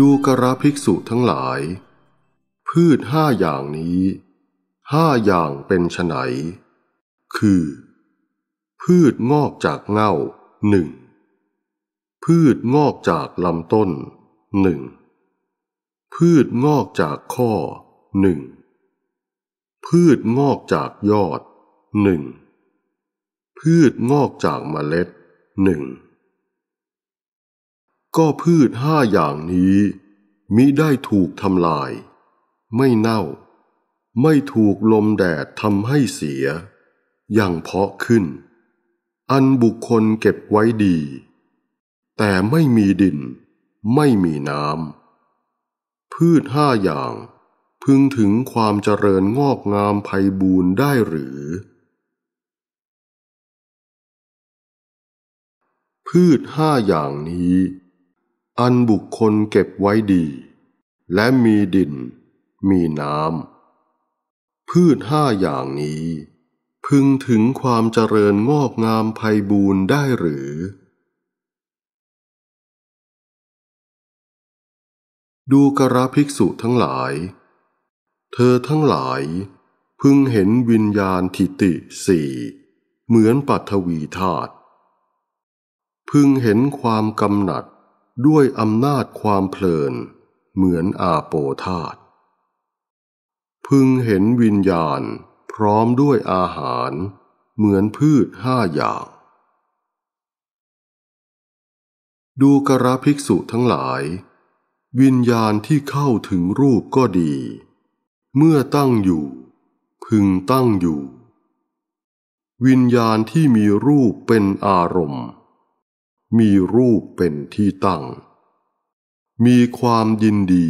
ดูกระภิกษุทั้งหลาย พืชห้าอย่างนี้ ห้าอย่างเป็นไฉนคือ พืชงอกจากเง่าหนึ่ง พืชงอกจากลำต้นหนึ่ง พืชงอกจากข้อหนึ่ง พืชงอกจากยอดหนึ่ง พืชงอกจากเมล็ดหนึ่งก็พืชห้าอย่างนี้ มิได้ถูกทำลาย ไม่เน่า ไม่ถูกลมแดดทำให้เสีย อย่างเพาะขึ้น อันบุคคลเก็บไว้ดี แต่ไม่มีดินไม่มีน้ำพืชห้าอย่างพึงถึงความเจริญงอกงามไพบูรณ์ได้หรือ พืชห้าอย่างนี้อันบุคคลเก็บไว้ดี และมีดิน มีน้ำพืชห้าอย่างนี้ พึงถึงความเจริญงอกงามไพบูรณ์ได้หรือ ดูกระภิกษุทั้งหลาย เธอทั้งหลายพึงเห็นวิญญาณทิติสี่เหมือนปัทวีธาตุพึงเห็นความกำหนัดด้วยอำนาจความเพลินเหมือนอาโปธาตพึงเห็นวิญญาณพร้อมด้วยอาหารเหมือนพืชห้าอย่าง ดูกระภิกษุทั้งหลาย วิญญาณที่เข้าถึงรูปก็ดี เมื่อตั้งอยู่ พึงตั้งอยู่ วิญญาณที่มีรูปเป็นอารมณ์มีรูปเป็นที่ตั้ง มีความยินดี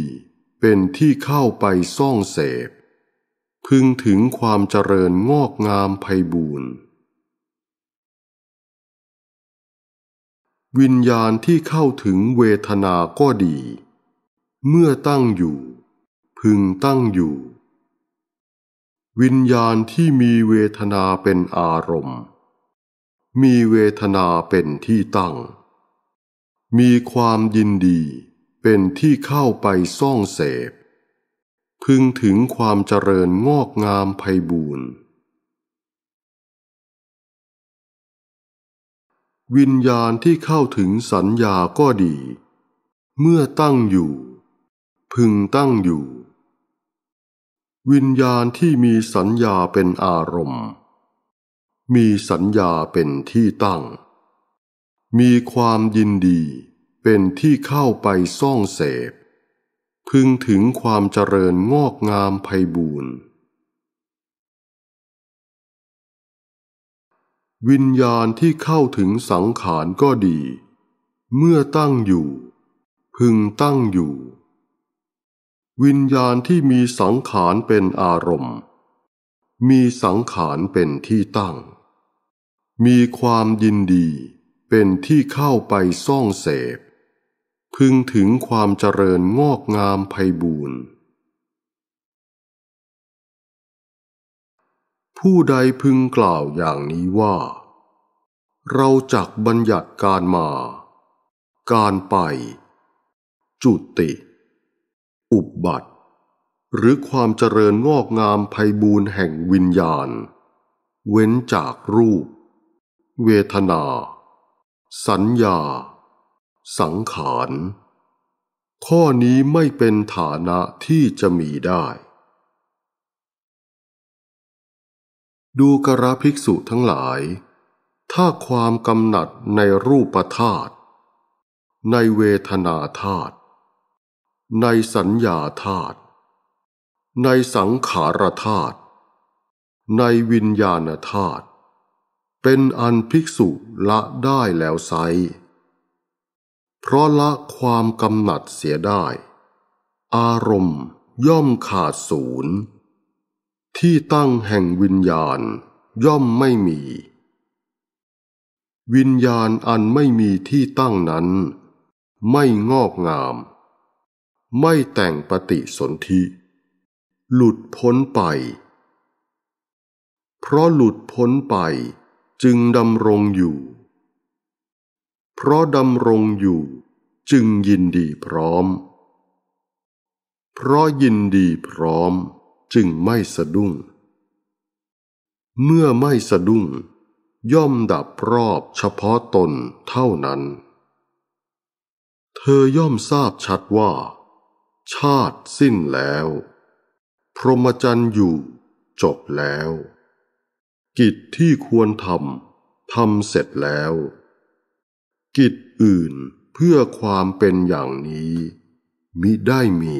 เป็นที่เข้าไปซ่องเสพ พึงถึงความเจริญงอกงามไพบูรณ์วิญญาณที่เข้าถึงเวทนาก็ดี เมื่อตั้งอยู่ พึงตั้งอยู่ วิญญาณที่มีเวทนาเป็นอารมณ์มีเวทนาเป็นที่ตั้ง มีความยินดีเป็นที่เข้าไปซ่องเสพ พึงถึงความเจริญงอกงามไพบูรณ์วิญญาณที่เข้าถึงสัญญาก็ดี เมื่อตั้งอยู่ พึงตั้งอยู่ วิญญาณที่มีสัญญาเป็นอารมณ์มีสัญญาเป็นที่ตั้ง มีความยินดีเป็นที่เข้าไปซ่องเสพ พึงถึงความเจริญงอกงามไพบูรณ์วิญญาณที่เข้าถึงสังขารก็ดี เมื่อตั้งอยู่พึงตั้งอยู่ วิญญาณที่มีสังขารเป็นอารมณ์ มีสังขารเป็นที่ตั้งมีความยินดีเป็นที่เข้าไปซ่องเสพ พึงถึงความเจริญงอกงามไพบูรณ์ ผู้ใดพึงกล่าวอย่างนี้ว่า เราจักบัญญัติการมา การไป จุติ อุบบัติ หรือความเจริญงอกงามไพบูรณ์แห่งวิญญาณ เว้นจากรูปเวทนา สัญญา สังขารข้อนี้ไม่เป็นฐานะที่จะมีได้ ดูกระภิกษุทั้งหลาย ถ้าความกำหนัดในรูปธาตุในเวทนาธาตุในสัญญาธาตุในสังขารธาตุในวิญญาณธาตุเป็นอันภิกษุละได้แล้วไซเพราะละความกำหนัดเสียได้ อารมณ์ย่อมขาดศูนย์ที่ตั้งแห่งวิญญาณย่อมไม่มี วิญญาณอันไม่มีที่ตั้งนั้น ไม่งอกงาม ไม่แต่งปฏิสนธิหลุดพ้นไป เพราะหลุดพ้นไปจึงดำรงอยู่ เพราะดำรงอยู่จึงยินดีพร้อม เพราะยินดีพร้อมจึงไม่สะดุ้ง เมื่อไม่สะดุ้งย่อมดับรอบเฉพาะตนเท่านั้น เธอย่อมทราบชัดว่า ชาติสิ้นแล้ว พรหมจรรย์อยู่จบแล้วกิจที่ควรทำทำเสร็จแล้ว กิจอื่นเพื่อความเป็นอย่างนี้มิได้มี